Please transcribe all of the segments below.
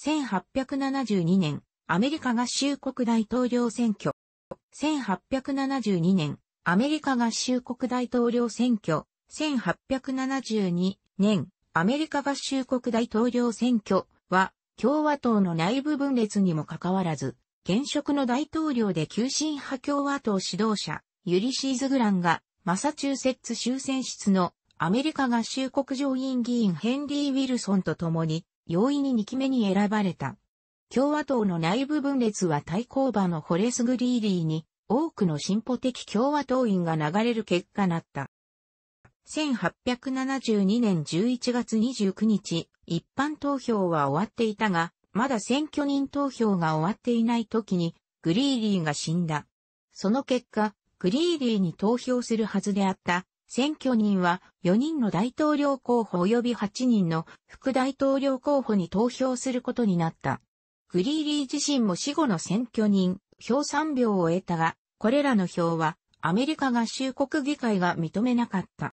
1872年、アメリカ合衆国大統領選挙。1872年、アメリカ合衆国大統領選挙。1872年、アメリカ合衆国大統領選挙は、共和党の内部分裂にもかかわらず、現職の大統領で急進派共和党指導者、ユリシーズ・グランが、マサチューセッツ州選出のアメリカ合衆国上院議員ヘンリー・ウィルソンと共に容易に2期目に選ばれた。共和党の内部分裂は対抗馬のホレス・グリーリーに多くの進歩的共和党員が流れる結果なった。1872年11月29日、一般投票は終わっていたが、まだ選挙人投票が終わっていない時に、グリーリーが死んだ。その結果、グリーリーに投票するはずであった、選挙人は4人の大統領候補及び8人の副大統領候補に投票することになった。グリーリー自身も死後の選挙人、票3票を得たが、これらの票はアメリカ合衆国議会が認めなかった。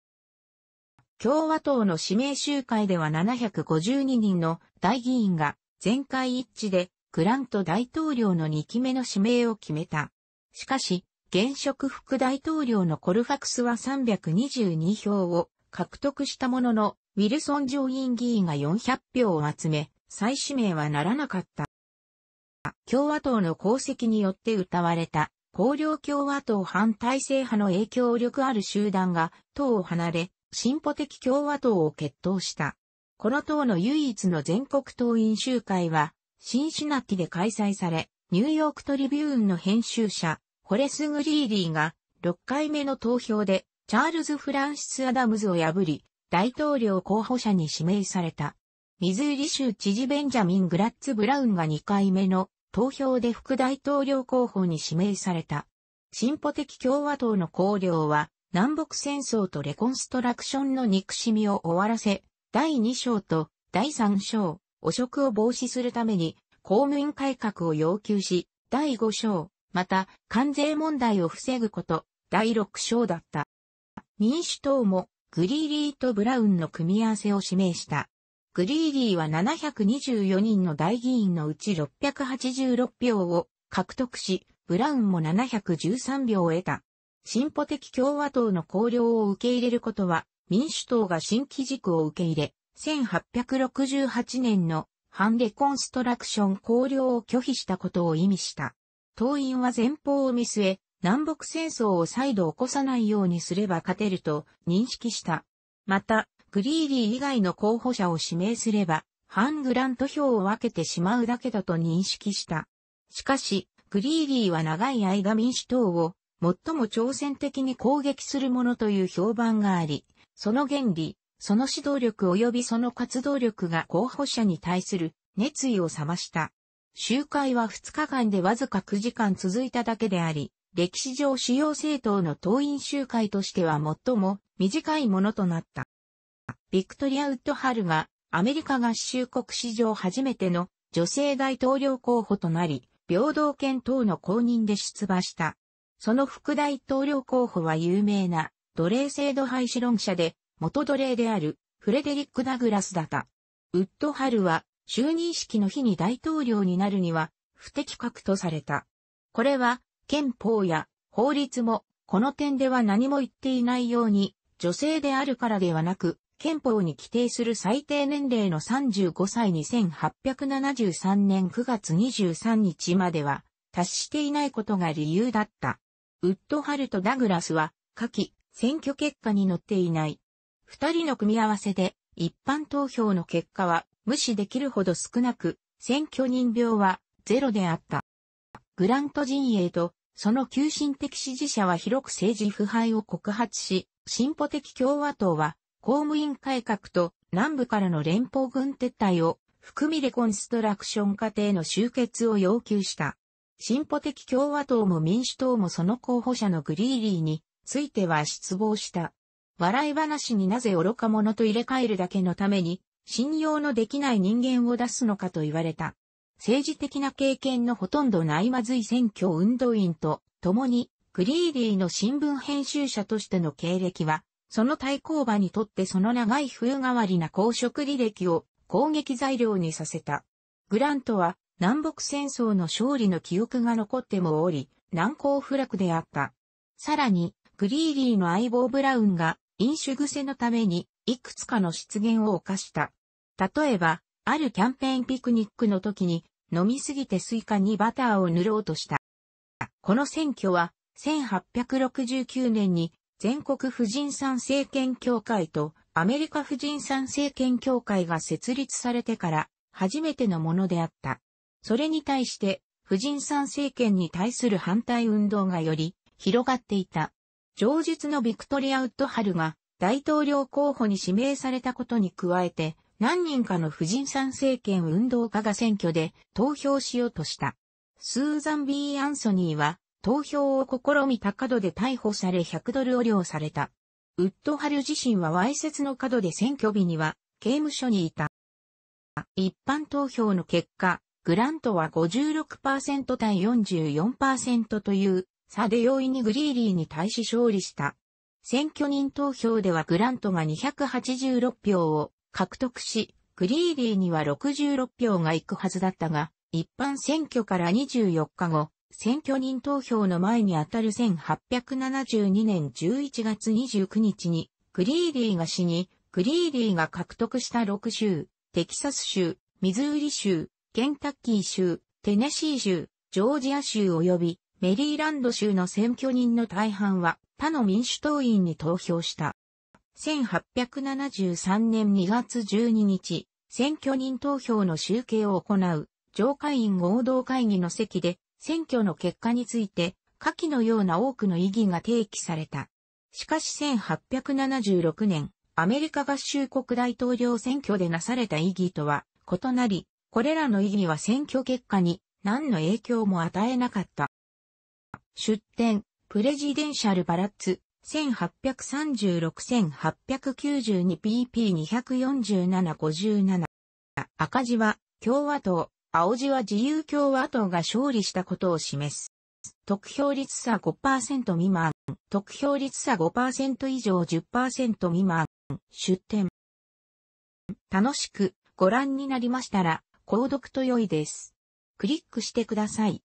共和党の指名集会では752人の大議員が全会一致でグラント大統領の2期目の指名を決めた。しかし、現職副大統領のコルファクスは322票を獲得したものの、ウィルソン上院議員が400票を集め、再指名はならなかった。共和党の功績によって歌われた、公領共和党反体制派の影響力ある集団が、党を離れ、進歩的共和党を決闘した。この党の唯一の全国党員集会は、新シナキで開催され、ニューヨークトリビューンの編集者、ホレス・グリーリーが6回目の投票でチャールズ・フランシス・アダムズを破り、大統領候補者に指名された。ミズーリ州知事ベンジャミン・グラッツ・ブラウンが2回目の投票で副大統領候補に指名された。進歩的共和党の綱領は、南北戦争とレコンストラクションの憎しみを終わらせ、第2章と第3章、汚職を防止するために、公務員改革を要求し、第5章、また、関税問題を防ぐこと、第6章だった。民主党も、グリーリーとブラウンの組み合わせを指名した。グリーリーは724人の大議員のうち686票を獲得し、ブラウンも713票を得た。進歩的共和党の考領を受け入れることは、民主党が新規軸を受け入れ、1868年のハンレコンストラクション考領を拒否したことを意味した。党員は前方を見据え、南北戦争を再度起こさないようにすれば勝てると認識した。また、グリーリー以外の候補者を指名すれば、ングラント票を分けてしまうだけだと認識した。しかし、グリーリーは長い間民主党を最も挑戦的に攻撃するものという評判があり、その原理、その指導力及びその活動力が候補者に対する熱意を冷ました。集会は2日間でわずか9時間続いただけであり、歴史上主要政党の党員集会としては最も短いものとなった。ビクトリア・ウッドハルがアメリカ合衆国史上初めての女性大統領候補となり、平等権等の公認で出馬した。その副大統領候補は有名な奴隷制度廃止論者で元奴隷であるフレデリック・ダグラスだった。ウッドハルは就任式の日に大統領になるには不適格とされた。これは憲法や法律もこの点では何も言っていないように女性であるからではなく憲法に規定する最低年齢の35歳2873年9月23日までは達していないことが理由だった。ウッドハルト・ダグラスは下記選挙結果に載っていない。二人の組み合わせで一般投票の結果は無視できるほど少なく、選挙人病はゼロであった。グラント陣営とその急進的支持者は広く政治腐敗を告発し、進歩的共和党は公務員改革と南部からの連邦軍撤退を含みレコンストラクション過程の終結を要求した。進歩的共和党も民主党もその候補者のグリーリーについては失望した。笑い話になぜ愚か者と入れ替えるだけのために信用のできない人間を出すのかと言われた。政治的な経験のほとんどないまずい選挙運動員と共に、グリーリーの新聞編集者としての経歴は、その対抗馬にとってその長い冬代わりな公職履歴を攻撃材料にさせた。グラントは南北戦争の勝利の記憶が残ってもおり、難攻不落であった。さらに、グリーリーの相棒ブラウンが飲酒癖のためにいくつかの失言を犯した。例えば、あるキャンペーンピクニックの時に、飲みすぎてスイカにバターを塗ろうとした。この選挙は、1869年に全国婦人参政権協会とアメリカ婦人参政権協会が設立されてから初めてのものであった。それに対して、婦人参政権に対する反対運動がより広がっていた。上述のビクトリア・ウッドハルが大統領候補に指名されたことに加えて、何人かの婦人参政権運動家が選挙で投票しようとした。スーザン・ B・ アンソニーは投票を試みた角で逮捕され100ドルを領された。ウッドハル自身は歪説の角で選挙日には刑務所にいた。一般投票の結果、グラントは56%対44%という差で容易にグリーリーに対し勝利した。選挙人投票ではグラントが286票を、獲得し、グリーリーには66票が行くはずだったが、一般選挙から24日後、選挙人投票の前にあたる1872年11月29日に、グリーリーが死に、グリーリーが獲得した6州、テキサス州、ミズーリ州、ケンタッキー州、テネシー州、ジョージア州及びメリーランド州の選挙人の大半は他の民主党員に投票した。1873年2月12日、選挙人投票の集計を行う、上会員合同会議の席で、選挙の結果について、下記のような多くの異議が提起された。しかし1876年、アメリカ合衆国大統領選挙でなされた異議とは異なり、これらの異議は選挙結果に何の影響も与えなかった。出典、プレジデンシャルバラッツ、1836-1892pp247-57。赤字は共和党、青字は自由共和党が勝利したことを示す。得票率差5%未満、得票率差5%以上10%未満、出店。楽しくご覧になりましたら、購読と良いです。クリックしてください。